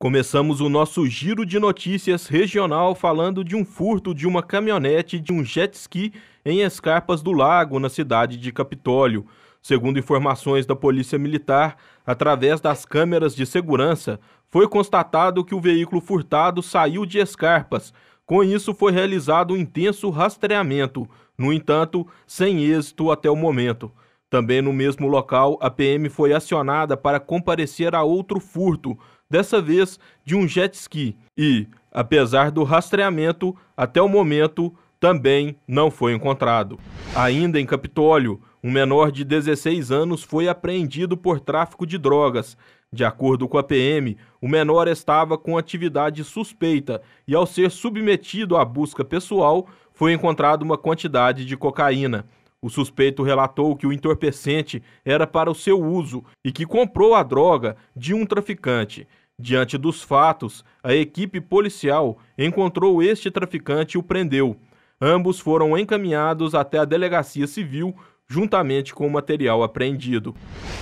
Começamos o nosso giro de notícias regional falando de um furto de uma caminhonete de um jet ski em Escarpas do Lago, na cidade de Capitólio. Segundo informações da Polícia Militar, através das câmeras de segurança, foi constatado que o veículo furtado saiu de Escarpas. Com isso, foi realizado um intenso rastreamento, no entanto, sem êxito até o momento. Também no mesmo local, a PM foi acionada para comparecer a outro furto dessa vez de um jet ski, e, apesar do rastreamento, até o momento também não foi encontrado. Ainda em Capitólio, um menor de 16 anos foi apreendido por tráfico de drogas. De acordo com a PM, o menor estava com atividade suspeita e, ao ser submetido à busca pessoal, foi encontrado uma quantidade de cocaína. O suspeito relatou que o entorpecente era para o seu uso e que comprou a droga de um traficante. Diante dos fatos, a equipe policial encontrou este traficante e o prendeu. Ambos foram encaminhados até a delegacia civil juntamente com o material apreendido.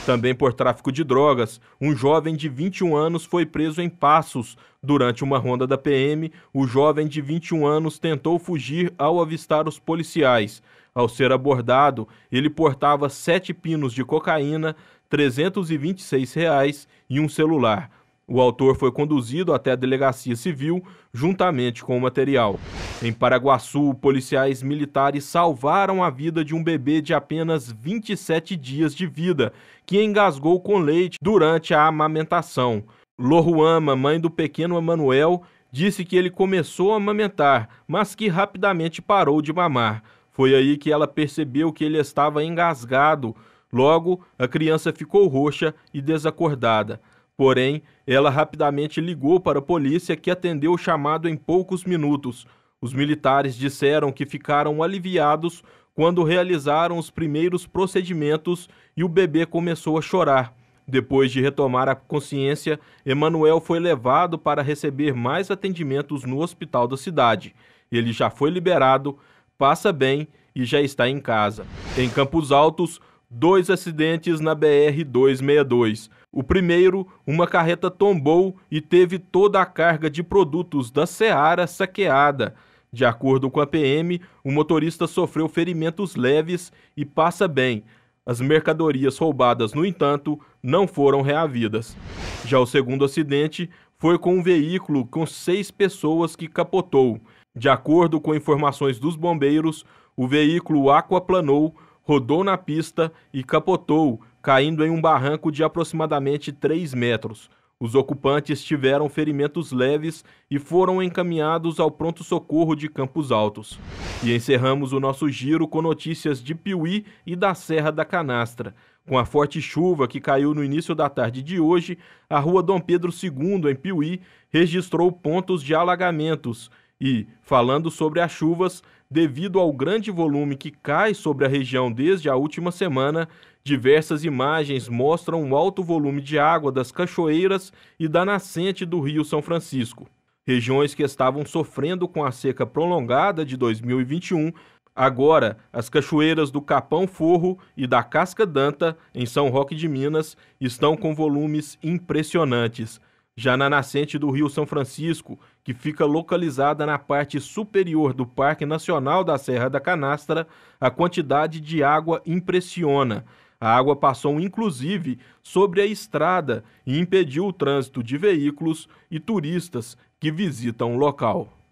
Também por tráfico de drogas, um jovem de 21 anos foi preso em Passos. Durante uma ronda da PM, o jovem de 21 anos tentou fugir ao avistar os policiais. Ao ser abordado, ele portava sete pinos de cocaína, 326 reais e um celular. O autor foi conduzido até a delegacia civil juntamente com o material. Em Paraguaçu, policiais militares salvaram a vida de um bebê de apenas 27 dias de vida, que engasgou com leite durante a amamentação. Lohuama, mãe do pequeno Emanuel, disse que ele começou a amamentar, mas que rapidamente parou de mamar. Foi aí que ela percebeu que ele estava engasgado. Logo, a criança ficou roxa e desacordada. Porém, ela rapidamente ligou para a polícia que atendeu o chamado em poucos minutos. Os militares disseram que ficaram aliviados quando realizaram os primeiros procedimentos e o bebê começou a chorar. Depois de retomar a consciência, Emanuel foi levado para receber mais atendimentos no hospital da cidade. Ele já foi liberado passa bem e já está em casa. Em Campos Altos, dois acidentes na BR-262. O primeiro, uma carreta tombou e teve toda a carga de produtos da Seara saqueada. De acordo com a PM, o motorista sofreu ferimentos leves e passa bem. As mercadorias roubadas, no entanto, não foram reavidas. Já o segundo acidente foi com um veículo com seis pessoas que capotou. De acordo com informações dos bombeiros, o veículo aquaplanou, rodou na pista e capotou, caindo em um barranco de aproximadamente 3 metros. Os ocupantes tiveram ferimentos leves e foram encaminhados ao pronto-socorro de Campos Altos. E encerramos o nosso giro com notícias de Piuí e da Serra da Canastra. Com a forte chuva que caiu no início da tarde de hoje, a rua Dom Pedro II, em Piuí, registrou pontos de alagamentos e falando sobre as chuvas, devido ao grande volume que cai sobre a região desde a última semana, diversas imagens mostram um alto volume de água das cachoeiras e da nascente do Rio São Francisco. Regiões que estavam sofrendo com a seca prolongada de 2021 Agora, as cachoeiras do Capão Forro e da Casca Danta, em São Roque de Minas, estão com volumes impressionantes já na nascente do Rio São Francisco, que fica localizada na parte superior do Parque Nacional da Serra da Canastra, a quantidade de água impressiona. A água passou inclusive sobre a estrada e impediu o trânsito de veículos e turistas que visitam o local.